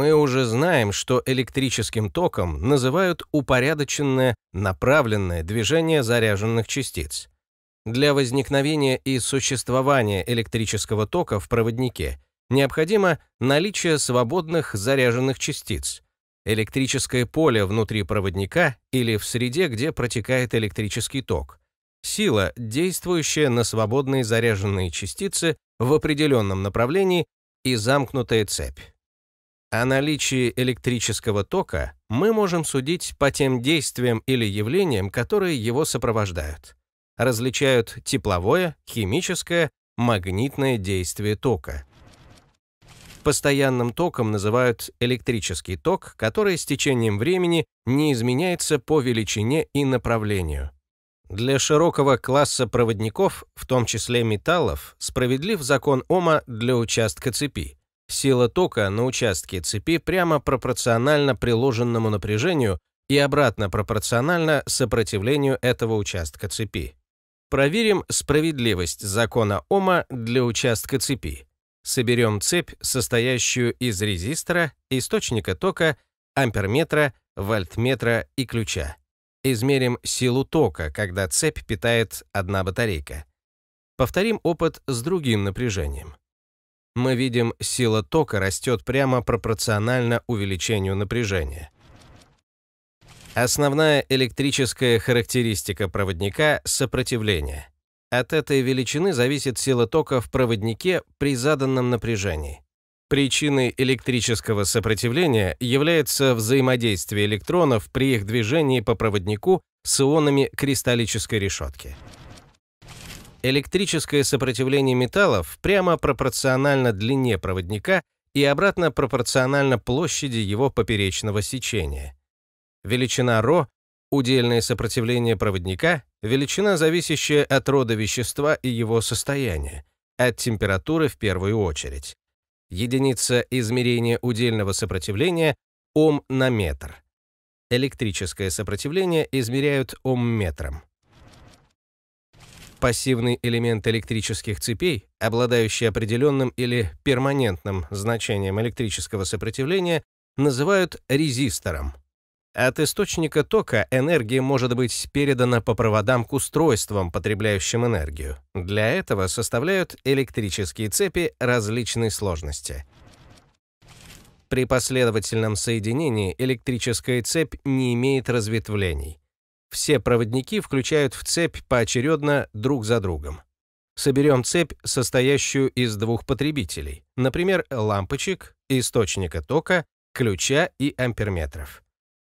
мы уже знаем, что электрическим током называют упорядоченное, направленное движение заряженных частиц. Для возникновения и существования электрического тока в проводнике необходимо наличие свободных заряженных частиц, электрическое поле внутри проводника или в среде, где протекает электрический ток, сила, действующая на свободные заряженные частицы в определенном направлении и замкнутая цепь. О наличии электрического тока мы можем судить по тем действиям или явлениям, которые его сопровождают. Различают тепловое, химическое, магнитное действие тока. Постоянным током называют электрический ток, который с течением времени не изменяется по величине и направлению. Для широкого класса проводников, в том числе металлов, справедлив закон Ома для участка цепи. Сила тока на участке цепи прямо пропорциональна приложенному напряжению и обратно пропорциональна сопротивлению этого участка цепи. Проверим справедливость закона Ома для участка цепи. Соберем цепь, состоящую из резистора, источника тока, амперметра, вольтметра и ключа. Измерим силу тока, когда цепь питает одна батарейка. Повторим опыт с другим напряжением мы видим, сила тока растет прямо пропорционально увеличению напряжения. Основная электрическая характеристика проводника — сопротивление. От этой величины зависит сила тока в проводнике при заданном напряжении. Причиной электрического сопротивления является взаимодействие электронов при их движении по проводнику с ионами кристаллической решетки. Электрическое сопротивление металлов прямо пропорционально длине проводника и обратно пропорционально площади его поперечного сечения. Величина ρ — удельное сопротивление проводника, величина, зависящая от рода вещества и его состояния, от температуры в первую очередь. Единица измерения удельного сопротивления — ом на метр. Электрическое сопротивление измеряют ом-метром. Пассивный элемент электрических цепей, обладающий определенным или перманентным значением электрического сопротивления, называют резистором. От источника тока энергия может быть передана по проводам к устройствам, потребляющим энергию. Для этого составляют электрические цепи различной сложности. При последовательном соединении электрическая цепь не имеет разветвлений. Все проводники включают в цепь поочередно друг за другом. Соберем цепь, состоящую из двух потребителей, например, лампочек, источника тока, ключа и амперметров.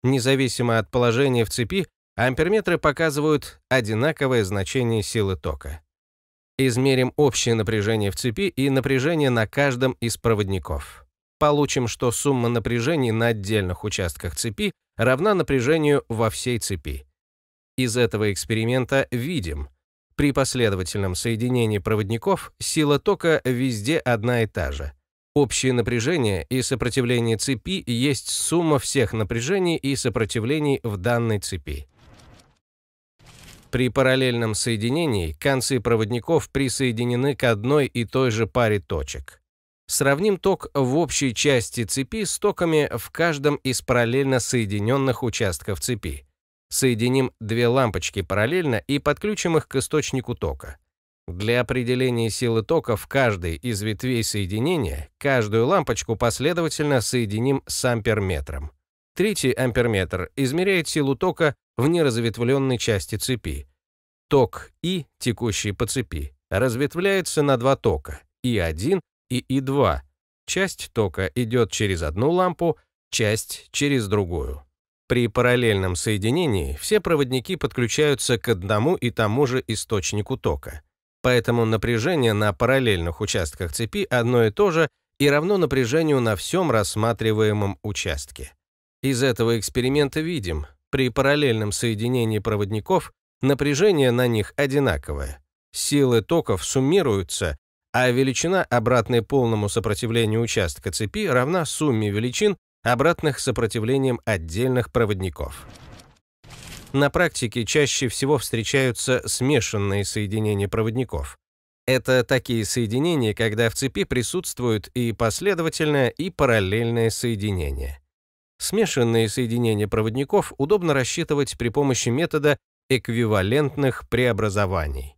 Независимо от положения в цепи, амперметры показывают одинаковое значение силы тока. Измерим общее напряжение в цепи и напряжение на каждом из проводников. Получим, что сумма напряжений на отдельных участках цепи равна напряжению во всей цепи. Из этого эксперимента видим, при последовательном соединении проводников сила тока везде одна и та же. Общее напряжение и сопротивление цепи есть сумма всех напряжений и сопротивлений в данной цепи. При параллельном соединении концы проводников присоединены к одной и той же паре точек. Сравним ток в общей части цепи с токами в каждом из параллельно соединенных участков цепи. Соединим две лампочки параллельно и подключим их к источнику тока. Для определения силы тока в каждой из ветвей соединения каждую лампочку последовательно соединим с амперметром. Третий амперметр измеряет силу тока в неразветвленной части цепи. Ток И, текущий по цепи, разветвляется на два тока, И1 и И2. Часть тока идет через одну лампу, часть через другую. При параллельном соединении все проводники подключаются к одному и тому же источнику тока. Поэтому напряжение на параллельных участках цепи одно и то же и равно напряжению на всем рассматриваемом участке. Из этого эксперимента видим, при параллельном соединении проводников напряжение на них одинаковое. Силы токов суммируются, а величина, обратной полному сопротивлению участка цепи, равна сумме величин обратных сопротивлением отдельных проводников. На практике чаще всего встречаются смешанные соединения проводников. Это такие соединения, когда в цепи присутствуют и последовательное, и параллельное соединение. Смешанные соединения проводников удобно рассчитывать при помощи метода эквивалентных преобразований.